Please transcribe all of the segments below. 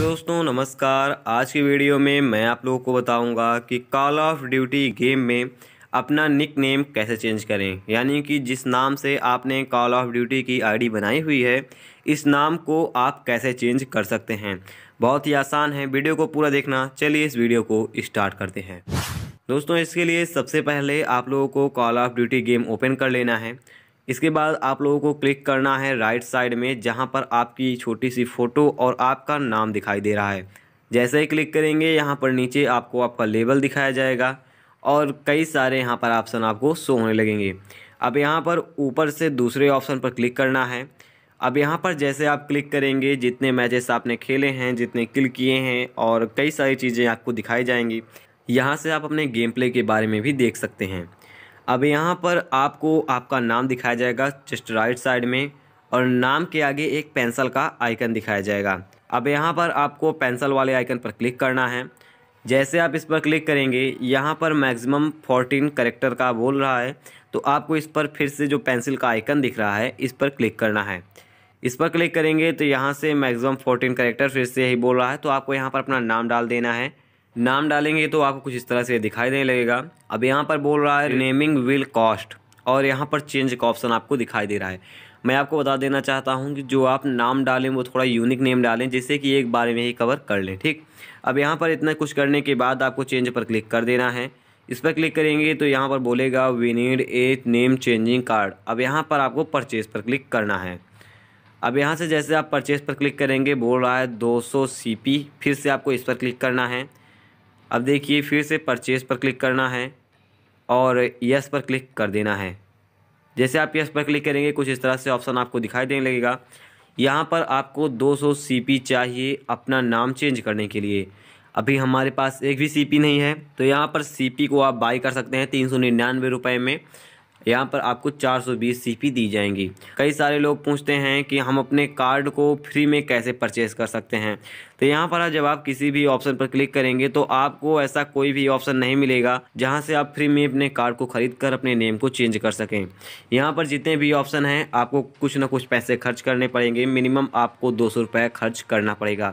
दोस्तों नमस्कार आज की वीडियो में मैं आप लोगों को बताऊंगा कि कॉल ऑफ ड्यूटी गेम में अपना निक नेम कैसे चेंज करें यानी कि जिस नाम से आपने कॉल ऑफ ड्यूटी की आईडी बनाई हुई है इस नाम को आप कैसे चेंज कर सकते हैं बहुत ही आसान है वीडियो को पूरा देखना चलिए इस वीडियो को स्टार्ट करते हैं दोस्तों इसके लिए सबसे पहले आप लोगों को Call of Duty game open कर लेना है इसके बाद आप लोगों को क्लिक करना है राइट साइड में जहाँ पर आपकी छोटी सी फ़ोटो और आपका नाम दिखाई दे रहा है जैसे ही क्लिक करेंगे यहाँ पर नीचे आपको आपका लेबल दिखाया जाएगा और कई सारे यहाँ पर ऑप्शन आपको शो होने लगेंगे अब यहाँ पर ऊपर से दूसरे ऑप्शन पर क्लिक करना है अब यहाँ पर जैसे आप क्लिक करेंगे जितने मैचेस आपने खेले हैं जितने किल किए हैं और कई सारी चीज़ें आपको दिखाई जाएंगी यहाँ से आप अपने गेम प्ले के बारे में भी देख सकते हैं अब यहाँ पर आपको आपका नाम दिखाया जाएगा जस्ट राइट साइड में और नाम के आगे एक पेंसिल का आइकन दिखाया जाएगा अब यहाँ पर आपको पेंसिल वाले आइकन पर क्लिक करना है जैसे आप इस पर क्लिक करेंगे यहाँ पर मैक्सिमम फोर्टीन करेक्टर का बोल रहा है तो आपको इस पर फिर से जो पेंसिल का आइकन दिख रहा है इस पर क्लिक करना है इस पर क्लिक करेंगे तो यहाँ से मैक्सिमम फोर्टीन करेक्टर फिर से यही बोल रहा है तो आपको यहाँ पर अपना नाम डाल देना है नाम डालेंगे तो आपको कुछ इस तरह से दिखाई देने लगेगा अब यहाँ पर बोल रहा है नेमिंग विल कॉस्ट और यहाँ पर चेंज का ऑप्शन आपको दिखाई दे रहा है मैं आपको बता देना चाहता हूँ कि जो आप नाम डालें वो थोड़ा यूनिक नेम डालें जिससे कि एक बारे में ही कवर कर लें ठीक अब यहाँ पर इतना कुछ करने के बाद आपको चेंज पर क्लिक कर देना है इस पर क्लिक करेंगे तो यहाँ पर बोलेगा we need a name changing card अब यहाँ पर आपको परचेज पर क्लिक करना है अब यहाँ से जैसे आप परचेज पर क्लिक करेंगे बोल रहा है 200 सीपी फिर से आपको इस पर क्लिक करना है अब देखिए फिर से परचेज़ पर क्लिक करना है और यस पर क्लिक कर देना है जैसे आप यस पर क्लिक करेंगे कुछ इस तरह से ऑप्शन आपको दिखाई देने लगेगा यहाँ पर आपको 200 सीपी चाहिए अपना नाम चेंज करने के लिए अभी हमारे पास एक भी सीपी नहीं है तो यहाँ पर सीपी को आप बाई कर सकते हैं तीन सौ निन्यानवे रुपये में यहाँ पर आपको 420 सीपी दी जाएंगी कई सारे लोग पूछते हैं कि हम अपने कार्ड को फ्री में कैसे परचेज़ कर सकते हैं तो यहाँ पर जब आप किसी भी ऑप्शन पर क्लिक करेंगे तो आपको ऐसा कोई भी ऑप्शन नहीं मिलेगा जहाँ से आप फ्री में अपने कार्ड को खरीद कर अपने नेम को चेंज कर सकें यहाँ पर जितने भी ऑप्शन हैं आपको कुछ ना कुछ पैसे खर्च करने पड़ेंगे मिनिमम आपको दो सौ खर्च करना पड़ेगा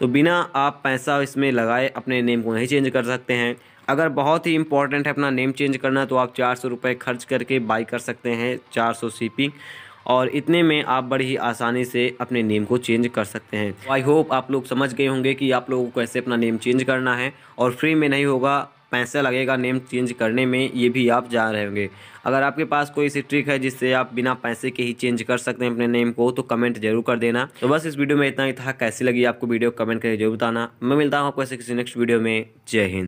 तो बिना आप पैसा इसमें लगाए अपने नेम को नहीं चेंज कर सकते हैं अगर बहुत ही इंपॉर्टेंट है अपना नेम चेंज करना तो आप चार सौ रुपये खर्च करके बाई कर सकते हैं चार सौ पी और इतने में आप बड़ी ही आसानी से अपने नेम को चेंज कर सकते हैं तो आई होप आप लोग समझ गए होंगे कि आप लोगों को कैसे अपना नेम चेंज करना है और फ्री में नहीं होगा पैसा लगेगा नेम चेंज करने में ये भी आप जान रहे होंगे अगर आपके पास कोई ऐसी ट्रिक है जिससे आप बिना पैसे के ही चेंज कर सकते हैं अपने नेम को तो कमेंट जरूर कर देना तो बस इस वीडियो में इतना ही था कैसी लगी आपको वीडियो कमेंट करके जरूर बताना मैं मिलता हूँ आपको ऐसे किसी नेक्स्ट वीडियो में जय हिंद